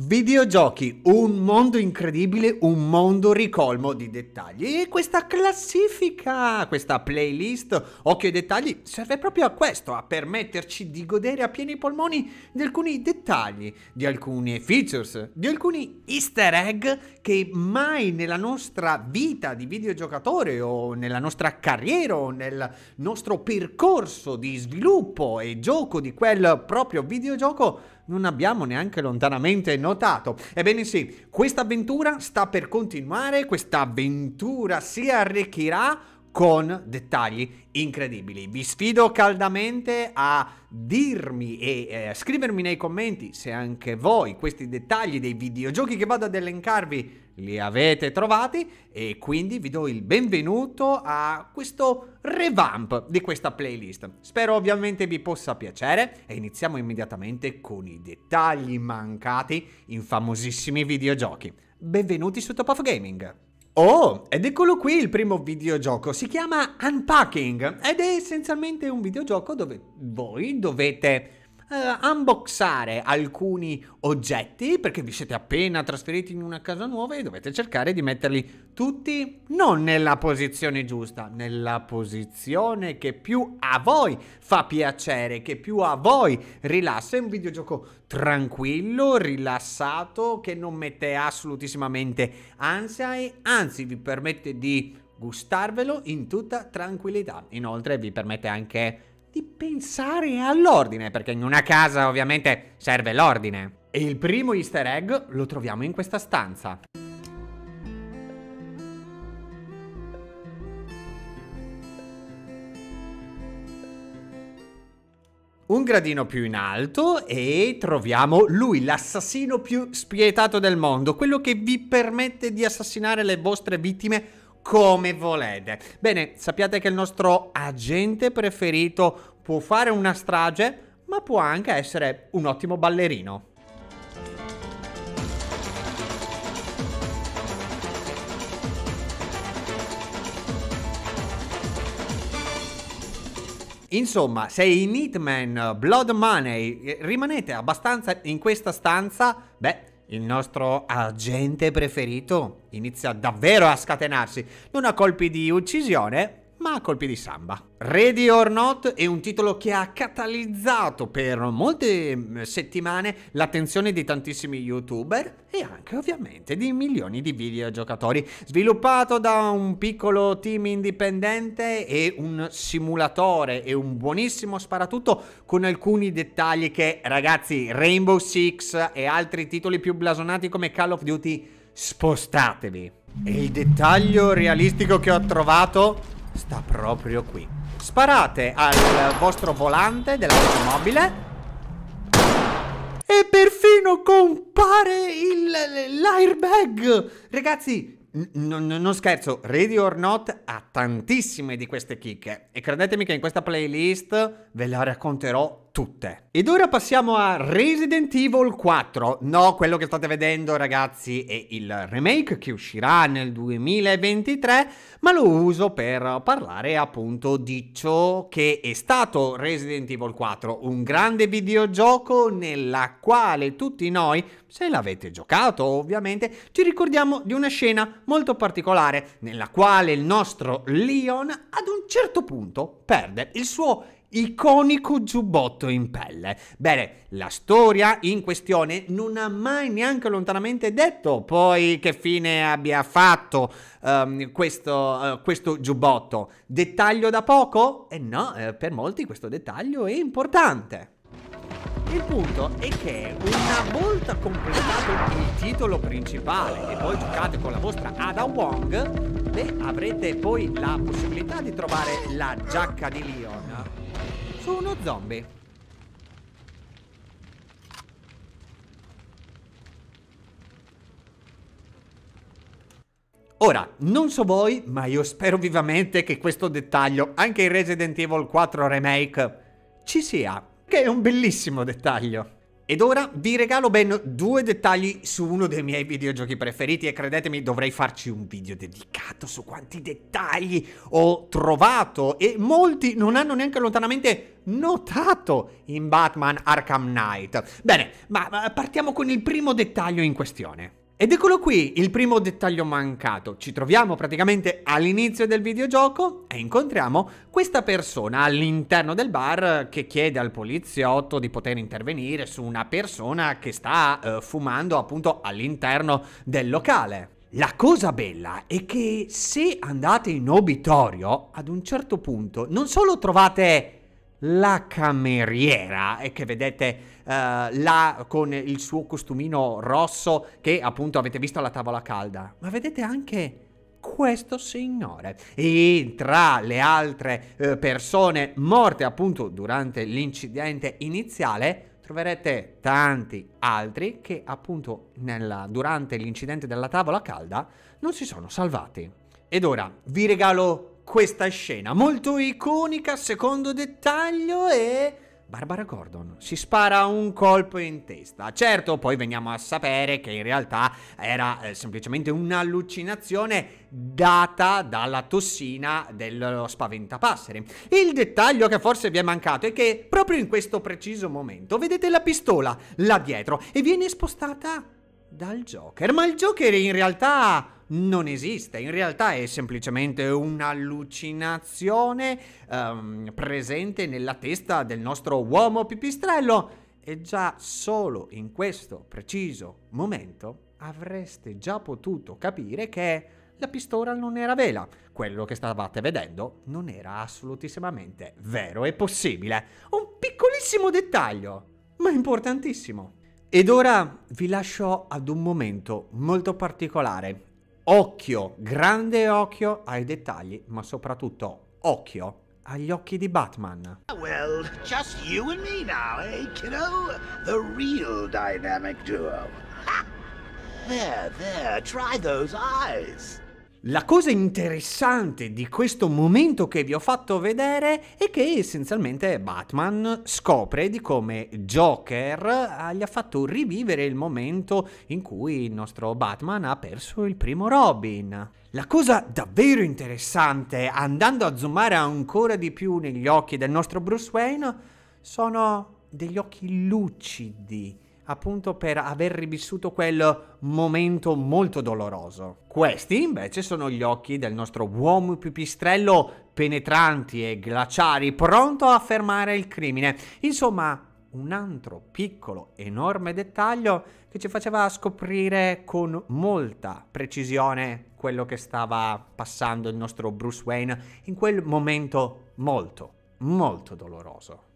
Videogiochi, un mondo incredibile, un mondo ricolmo di dettagli. E questa classifica, questa playlist, occhio ai dettagli, serve proprio a questo, a permetterci di godere a pieni polmoni di alcuni dettagli, di alcune features, di alcuni easter egg che mai nella nostra vita di videogiocatore o nella nostra carriera o nel nostro percorso di sviluppo e gioco di quel proprio videogioco non abbiamo neanche lontanamente notato. Ebbene sì, questa avventura sta per continuare, questa avventura si arricchirà con dettagli incredibili. Vi sfido caldamente a dirmi e eh, scrivermi nei commenti se anche voi questi dettagli dei videogiochi che vado ad elencarvi li avete trovati e quindi vi do il benvenuto a questo revamp di questa playlist. Spero ovviamente vi possa piacere e iniziamo immediatamente con i dettagli mancati in famosissimi videogiochi. Benvenuti su Top of Gaming! Oh, ed eccolo qui il primo videogioco, si chiama Unpacking ed è essenzialmente un videogioco dove voi dovete eh, unboxare alcuni oggetti perché vi siete appena trasferiti in una casa nuova e dovete cercare di metterli tutti non nella posizione giusta, nella posizione che più a voi fa piacere, che più a voi rilassa. È un videogioco tranquillo, rilassato, che non mette assolutissimamente ansia e anzi vi permette di gustarvelo in tutta tranquillità. Inoltre vi permette anche di pensare all'ordine, perché in una casa ovviamente serve l'ordine. E il primo easter egg lo troviamo in questa stanza. un gradino più in alto e troviamo lui, l'assassino più spietato del mondo, quello che vi permette di assassinare le vostre vittime come volete. Bene, sappiate che il nostro agente preferito può fare una strage, ma può anche essere un ottimo ballerino. Insomma, se in Hitman Blood Money eh, rimanete abbastanza in questa stanza, beh, il nostro agente preferito inizia davvero a scatenarsi, non a colpi di uccisione, colpi di samba. Ready or Not è un titolo che ha catalizzato per molte mm, settimane l'attenzione di tantissimi youtuber e anche ovviamente di milioni di videogiocatori. Sviluppato da un piccolo team indipendente e un simulatore e un buonissimo sparatutto con alcuni dettagli che ragazzi Rainbow Six e altri titoli più blasonati come Call of Duty spostatevi. E il dettaglio realistico che ho trovato Sta proprio qui Sparate al vostro volante dell'automobile E perfino compare l'airbag Ragazzi non, non scherzo, Ready or Not ha tantissime di queste chicche e credetemi che in questa playlist ve la racconterò tutte. Ed ora passiamo a Resident Evil 4. No, quello che state vedendo ragazzi è il remake che uscirà nel 2023, ma lo uso per parlare appunto di ciò che è stato Resident Evil 4, un grande videogioco nella quale tutti noi, se l'avete giocato ovviamente, ci ricordiamo di una scena molto particolare nella quale il nostro Leon ad un certo punto perde il suo Iconico giubbotto in pelle. Bene, la storia in questione non ha mai neanche lontanamente detto poi che fine abbia fatto um, questo, uh, questo, giubbotto. Dettaglio da poco? Eh no, eh, per molti questo dettaglio è importante. Il punto è che una volta completato il titolo principale e poi giocate con la vostra Ada Wong, beh, avrete poi la possibilità di trovare la giacca di Leon solo uno zombie. Ora, non so voi, ma io spero vivamente che questo dettaglio, anche in Resident Evil 4 Remake, ci sia, che è un bellissimo dettaglio. Ed ora vi regalo ben due dettagli su uno dei miei videogiochi preferiti e credetemi dovrei farci un video dedicato su quanti dettagli ho trovato e molti non hanno neanche lontanamente notato in Batman Arkham Knight. Bene, ma partiamo con il primo dettaglio in questione. Ed eccolo qui il primo dettaglio mancato. Ci troviamo praticamente all'inizio del videogioco e incontriamo questa persona all'interno del bar che chiede al poliziotto di poter intervenire su una persona che sta eh, fumando appunto all'interno del locale. La cosa bella è che se andate in obitorio, ad un certo punto non solo trovate la cameriera e che vedete uh, là con il suo costumino rosso che appunto avete visto alla tavola calda, ma vedete anche questo signore. E tra le altre eh, persone morte appunto durante l'incidente iniziale troverete tanti altri che appunto nella, durante l'incidente della tavola calda non si sono salvati. Ed ora vi regalo questa scena molto iconica, secondo dettaglio e... Barbara Gordon si spara un colpo in testa. Certo, poi veniamo a sapere che in realtà era eh, semplicemente un'allucinazione data dalla tossina dello spaventapasseri. Il dettaglio che forse vi è mancato è che proprio in questo preciso momento vedete la pistola là dietro e viene spostata dal Joker, ma il Joker in realtà non esiste, in realtà è semplicemente un'allucinazione um, presente nella testa del nostro uomo pipistrello e già solo in questo preciso momento avreste già potuto capire che la pistola non era vela. Quello che stavate vedendo non era assolutissimamente vero e possibile. Un piccolissimo dettaglio, ma importantissimo. Ed ora vi lascio ad un momento molto particolare occhio, grande occhio ai dettagli, ma soprattutto occhio agli occhi di Batman. Well, just you and me now, eh, kiddo? The real dynamic duo. Ha! There, there, try those eyes. La cosa interessante di questo momento che vi ho fatto vedere è che essenzialmente Batman scopre di come Joker gli ha fatto rivivere il momento in cui il nostro Batman ha perso il primo Robin. La cosa davvero interessante, andando a zoomare ancora di più negli occhi del nostro Bruce Wayne, sono degli occhi lucidi appunto per aver rivissuto quel momento molto doloroso. Questi invece sono gli occhi del nostro uomo pipistrello penetranti e glaciari, pronto a fermare il crimine. Insomma, un altro piccolo enorme dettaglio che ci faceva scoprire con molta precisione quello che stava passando il nostro Bruce Wayne in quel momento molto, molto doloroso.